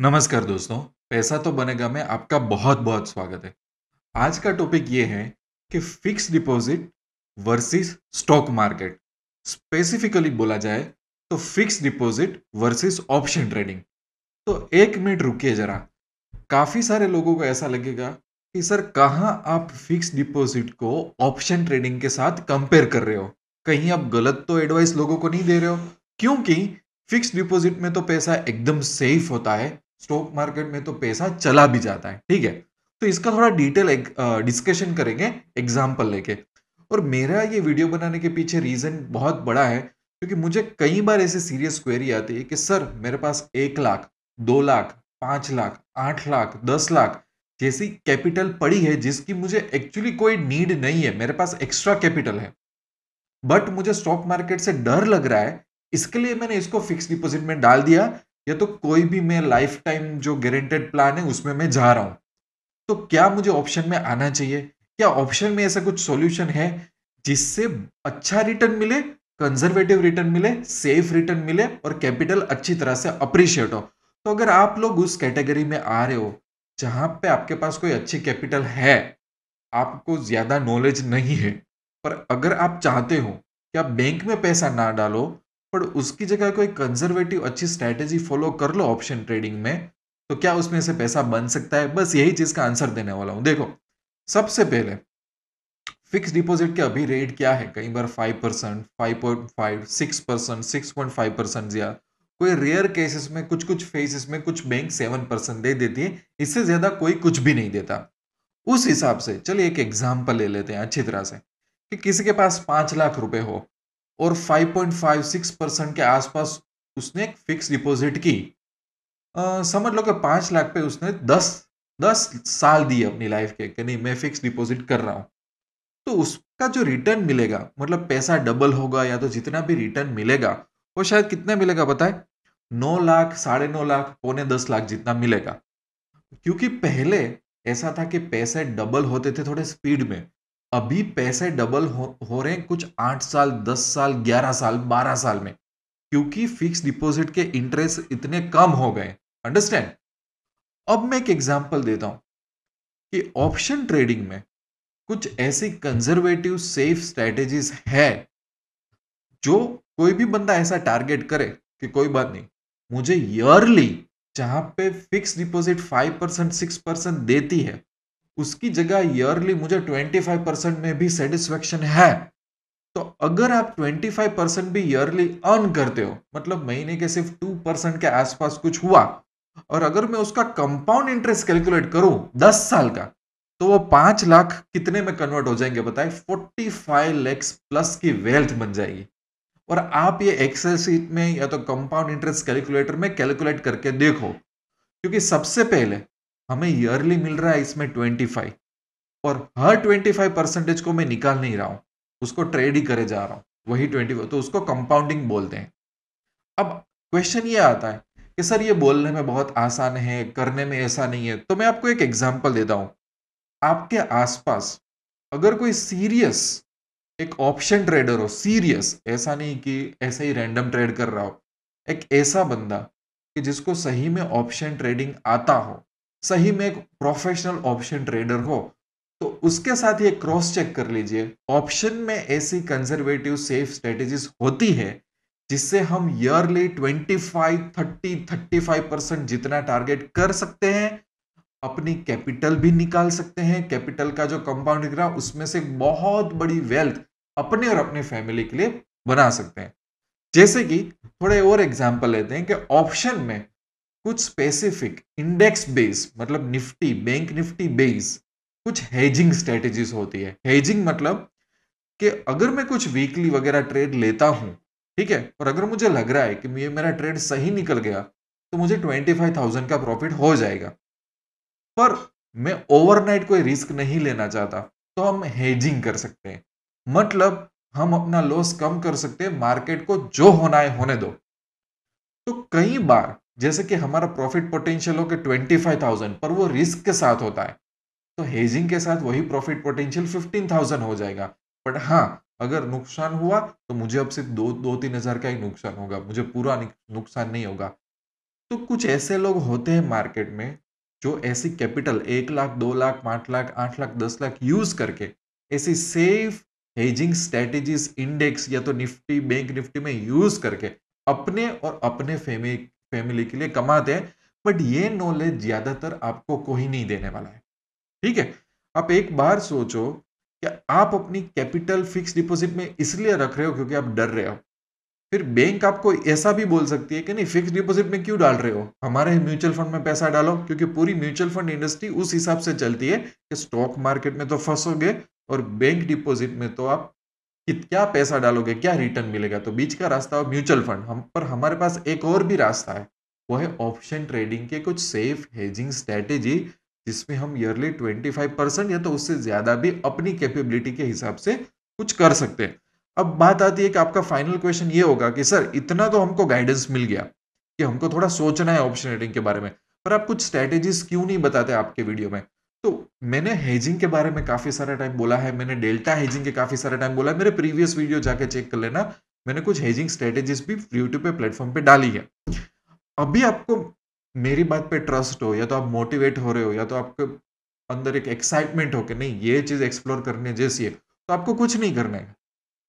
नमस्कार दोस्तों पैसा तो बनेगा में आपका बहुत बहुत स्वागत है आज का टॉपिक ये है कि fix deposit versus stock market specifically बोला जाए तो fix deposit versus option trading तो एक मिनट रुकिए जरा काफ़ी सारे लोगों को ऐसा लगेगा कि सर कहाँ आप फिक्स डिपॉजिट को ऑप्शन ट्रेडिंग के साथ कंपेयर कर रहे हो कहीं आप गलत तो एडवाइस लोगों को नहीं दे रहे हो क्योंकि फिक्स डिपॉजिट में तो पैसा एकदम सेफ होता है स्टॉक मार्केट में तो पैसा चला भी जाता है ठीक है तो इसका थोड़ा डिटेल डिस्कशन करेंगे एग्जाम्पल लेके और मेरा ये वीडियो बनाने के पीछे रीज़न बहुत बड़ा है क्योंकि मुझे कई बार ऐसे सीरियस क्वेरी आती है कि सर मेरे पास एक लाख दो लाख पांच लाख आठ लाख दस लाख जैसी कैपिटल पड़ी है जिसकी मुझे एक्चुअली कोई नीड नहीं है मेरे पास एक्स्ट्रा कैपिटल है बट मुझे स्टॉक मार्केट से डर लग रहा है इसके लिए मैंने इसको फिक्स डिपोजिट में डाल दिया या तो कोई भी मैं लाइफ टाइम जो गारंटेड प्लान है उसमें मैं जा रहा हूँ तो क्या मुझे ऑप्शन में आना चाहिए क्या ऑप्शन में ऐसा कुछ सॉल्यूशन है जिससे अच्छा रिटर्न मिले कंजर्वेटिव रिटर्न मिले सेफ रिटर्न मिले और कैपिटल अच्छी तरह से अप्रिशिएट हो तो अगर आप लोग उस कैटेगरी में आ रहे हो जहाँ पे आपके पास कोई अच्छी कैपिटल है आपको ज़्यादा नॉलेज नहीं है पर अगर आप चाहते हो कि आप बैंक में पैसा ना डालो पर उसकी जगह कोई कंजर्वेटिव अच्छी स्ट्रैटेजी फॉलो कर लो ऑप्शन ट्रेडिंग में तो क्या उसमें से पैसा बन सकता है बस यही चीज का आंसर देने वाला हूं देखो सबसे पहले फिक्स डिपॉजिट के अभी रेट क्या है कई बार five percent five point five six percent six point five percent या कोई रेयर केसेस में कुछ कुछ फेसेस में कुछ बैंक सेवन परसेंट दे देती है इससे ज्यादा कोई कुछ भी नहीं देता उस हिसाब से चलिए एक एग्जाम्पल ले लेते हैं अच्छी तरह से कि किसी के पास पांच लाख रुपए हो और 5.56 परसेंट के आसपास उसने एक फिक्स डिपॉजिट की आ, समझ लो कि पाँच लाख पे उसने दस दस साल दिए अपनी लाइफ के कि नहीं मैं फिक्स डिपॉजिट कर रहा हूँ तो उसका जो रिटर्न मिलेगा मतलब पैसा डबल होगा या तो जितना भी रिटर्न मिलेगा वो शायद कितना मिलेगा बताए नौ लाख साढ़े नौ लाख पौने दस लाख जितना मिलेगा क्योंकि पहले ऐसा था कि पैसे डबल होते थे थोड़े स्पीड में अभी पैसे डबल हो, हो रहे हैं कुछ आठ साल दस साल ग्यारह साल बारह साल में क्योंकि फिक्स डिपॉजिट के इंटरेस्ट इतने कम हो गए अंडरस्टैंड अब मैं एक एग्जांपल देता हूं कि ऑप्शन ट्रेडिंग में कुछ ऐसी कंजर्वेटिव सेफ स्ट्रेटेजीज है जो कोई भी बंदा ऐसा टारगेट करे कि कोई बात नहीं मुझे ईयरली जहां पे fix deposit five percent six percent देती है उसकी जगह ईयरली मुझे 25 परसेंट में भी सेटिस्फेक्शन है तो अगर आप 25 परसेंट भी ईयरली अर्न करते हो मतलब महीने के सिर्फ 2 परसेंट के आसपास कुछ हुआ और अगर मैं उसका कंपाउंड इंटरेस्ट कैलकुलेट करूं 10 साल का तो वो पांच लाख कितने में कन्वर्ट हो जाएंगे बताए 45 लैक्स प्लस की वेल्थ बन जाएगी और आप ये एक्सेल सीट में या तो कंपाउंड इंटरेस्ट कैलकुलेटर में कैलकुलेट करके देखो क्योंकि सबसे पहले हमें ईयरली मिल रहा है इसमें ट्वेंटी फाइव और हर ट्वेंटी फाइव परसेंटेज को मैं निकाल नहीं रहा हूँ उसको ट्रेड ही करे जा रहा हूँ वही ट्वेंटी तो उसको कंपाउंडिंग बोलते हैं अब क्वेश्चन ये आता है कि सर ये बोलने में बहुत आसान है करने में ऐसा नहीं है तो मैं आपको एक एग्जाम्पल देता हूँ आपके आसपास अगर कोई सीरियस एक ऑप्शन ट्रेडर हो सीरियस ऐसा नहीं कि ऐसा ही रैंडम ट्रेड कर रहा हो एक ऐसा बंदा कि जिसको सही में ऑप्शन ट्रेडिंग आता हो सही में एक प्रोफेशनल ऑप्शन ट्रेडर हो तो उसके साथ ये क्रॉस चेक कर लीजिए ऑप्शन में ऐसी कंजर्वेटिव सेफ स्ट्रेटेजीज होती है जिससे हम ईयरली 25, 30, 35 परसेंट जितना टारगेट कर सकते हैं अपनी कैपिटल भी निकाल सकते हैं कैपिटल का जो कंपाउंड निकला उसमें से बहुत बड़ी वेल्थ अपने और अपने फैमिली के लिए बना सकते हैं जैसे कि थोड़े और एग्जाम्पल लेते हैं कि ऑप्शन में कुछ स्पेसिफिक इंडेक्स बेस मतलब निफ्टी बैंक निफ्टी बेस कुछ हेजिंग स्ट्रेटेजीज होती है हेजिंग मतलब कि अगर मैं कुछ वीकली वगैरह ट्रेड लेता हूं ठीक है और अगर मुझे लग रहा है कि ये मेरा ट्रेड सही निकल गया तो मुझे ट्वेंटी फाइव थाउजेंड का प्रॉफिट हो जाएगा पर मैं ओवरनाइट कोई रिस्क नहीं लेना चाहता तो हम हेजिंग कर सकते हैं मतलब हम अपना लॉस कम कर सकते हैं मार्केट को जो होना है होने दो तो कई बार जैसे कि हमारा प्रॉफिट पोटेंशियल होकर ट्वेंटी फाइव थाउजेंड पर वो रिस्क के साथ होता है तो हेजिंग के साथ वही प्रॉफिट पोटेंशियल फिफ्टीन थाउजेंड हो जाएगा बट हाँ अगर नुकसान हुआ तो मुझे अब सिर्फ दो दो तीन हजार का ही नुकसान होगा मुझे पूरा नुकसान नहीं होगा तो कुछ ऐसे लोग होते हैं मार्केट में जो ऐसी कैपिटल एक लाख दो लाख पाँच लाख आठ लाख दस लाख यूज करके ऐसी सेफ हेजिंग स्ट्रेटेजीज इंडेक्स या तो निफ्टी बैंक निफ्टी में यूज करके अपने और अपने फैमिली फैमिली के लिए कमाते हैं बट ये नॉलेज ज्यादातर आपको कोई नहीं देने वाला है ठीक है आप एक बार सोचो कि आप अपनी कैपिटल फिक्स डिपॉजिट में इसलिए रख रहे हो क्योंकि आप डर रहे हो फिर बैंक आपको ऐसा भी बोल सकती है कि नहीं फिक्स डिपॉजिट में क्यों डाल रहे हो हमारे म्यूचुअल फंड में पैसा डालो क्योंकि पूरी म्यूचुअल फंड इंडस्ट्री उस हिसाब से चलती है कि स्टॉक मार्केट में तो फंसोगे और बैंक डिपॉजिट में तो आप कि क्या पैसा डालोगे क्या रिटर्न मिलेगा तो बीच का रास्ता हो म्यूचुअल फंड हम पर हमारे पास एक और भी रास्ता है वो है ऑप्शन ट्रेडिंग के कुछ सेफ हेजिंग स्ट्रैटेजी जिसमें हम ईयरली 25 परसेंट या तो उससे ज़्यादा भी अपनी कैपेबिलिटी के हिसाब से कुछ कर सकते हैं अब बात आती है कि आपका फाइनल क्वेश्चन ये होगा कि सर इतना तो हमको गाइडेंस मिल गया कि हमको थोड़ा सोचना है ऑप्शन ट्रेडिंग के बारे में पर आप कुछ स्ट्रैटेजीज क्यों नहीं बताते आपके वीडियो में तो मैंने हेजिंग के बारे में काफी सारा टाइम बोला है मैंने डेल्टा हेजिंग के काफी सारा टाइम बोला है मेरे प्रीवियस वीडियो जाके चेक कर लेना मैंने कुछ हेजिंग स्ट्रेटेजीज भी यूट्यूब पे प्लेटफॉर्म पे डाली है अभी आपको मेरी बात पे ट्रस्ट हो या तो आप मोटिवेट हो रहे हो या तो आपके अंदर एक एक्साइटमेंट हो कि नहीं ये चीज एक्सप्लोर करने जैसी है तो आपको कुछ नहीं करना है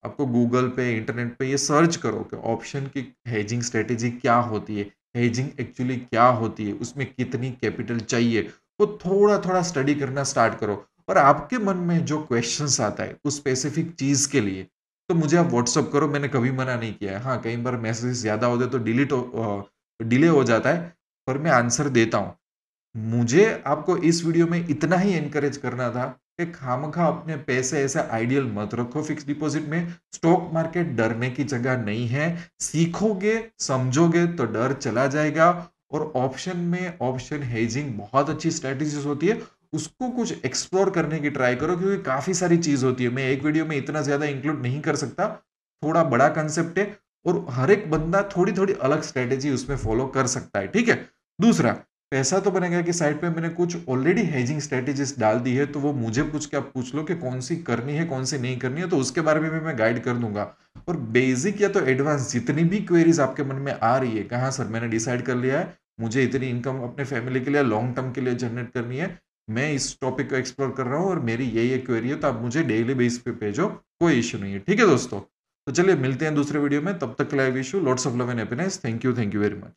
आपको गूगल पे इंटरनेट पे ये सर्च करो कि ऑप्शन की हेजिंग स्ट्रेटेजी क्या होती है हेजिंग एक्चुअली क्या होती है उसमें कितनी कैपिटल चाहिए वो थोड़ा थोड़ा स्टडी करना स्टार्ट करो और आपके मन में जो क्वेश्चन आता है उस स्पेसिफिक चीज़ के लिए तो मुझे आप व्हाट्सअप करो मैंने कभी मना नहीं किया है हाँ कई बार मैसेज ज़्यादा होते तो डिलीट डिले हो जाता है पर मैं आंसर देता हूँ मुझे आपको इस वीडियो में इतना ही एनकरेज करना था कि खाम खा अपने पैसे ऐसे आइडियल मत रखो फिक्स डिपॉजिट में स्टॉक मार्केट डरने की जगह नहीं है सीखोगे समझोगे तो डर चला जाएगा और ऑप्शन में ऑप्शन हेजिंग बहुत अच्छी स्ट्रेटेजीज होती है उसको कुछ एक्सप्लोर करने की ट्राई करो क्योंकि काफ़ी सारी चीज़ होती है मैं एक वीडियो में इतना ज़्यादा इंक्लूड नहीं कर सकता थोड़ा बड़ा कंसेप्ट है और हर एक बंदा थोड़ी थोड़ी अलग स्ट्रेटेजी उसमें फॉलो कर सकता है ठीक है दूसरा पैसा तो बनेगा कि साइड पे मैंने कुछ ऑलरेडी हेजिंग स्ट्रेटेजीज डाल दी है तो वो मुझे पूछ के आप पूछ लो कि कौन सी करनी है कौन सी नहीं करनी है तो उसके बारे में भी मैं गाइड कर दूंगा और बेसिक या तो एडवांस जितनी भी क्वेरीज आपके मन में आ रही है कहाँ सर मैंने डिसाइड कर लिया है मुझे इतनी इनकम अपने फैमिली के लिए लॉन्ग टर्म के लिए जनरेट करनी है मैं इस टॉपिक को एक्सप्लोर कर रहा हूँ और मेरी यही एक क्वेरी है तो आप मुझे डेली बेस पे भेजो कोई इश्यू नहीं है ठीक है दोस्तों तो चलिए मिलते हैं दूसरे वीडियो में तब तक live issue lots of love and happiness thank you thank you very much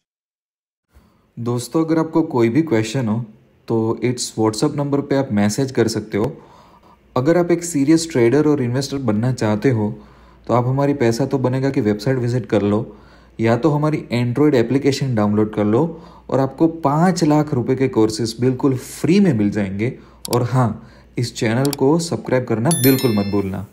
दोस्तों अगर आपको कोई भी क्वेश्चन हो तो इट्स व्हाट्सअप नंबर पे आप मैसेज कर सकते हो अगर आप एक सीरियस ट्रेडर और इन्वेस्टर बनना चाहते हो तो आप हमारी पैसा तो बनेगा कि वेबसाइट विजिट कर लो या तो हमारी एंड्रॉयड एप्लीकेशन डाउनलोड कर लो और आपको पाँच लाख रुपए के कोर्सेज बिल्कुल फ्री में मिल जाएंगे और हाँ इस चैनल को सब्सक्राइब करना बिल्कुल मत भूलना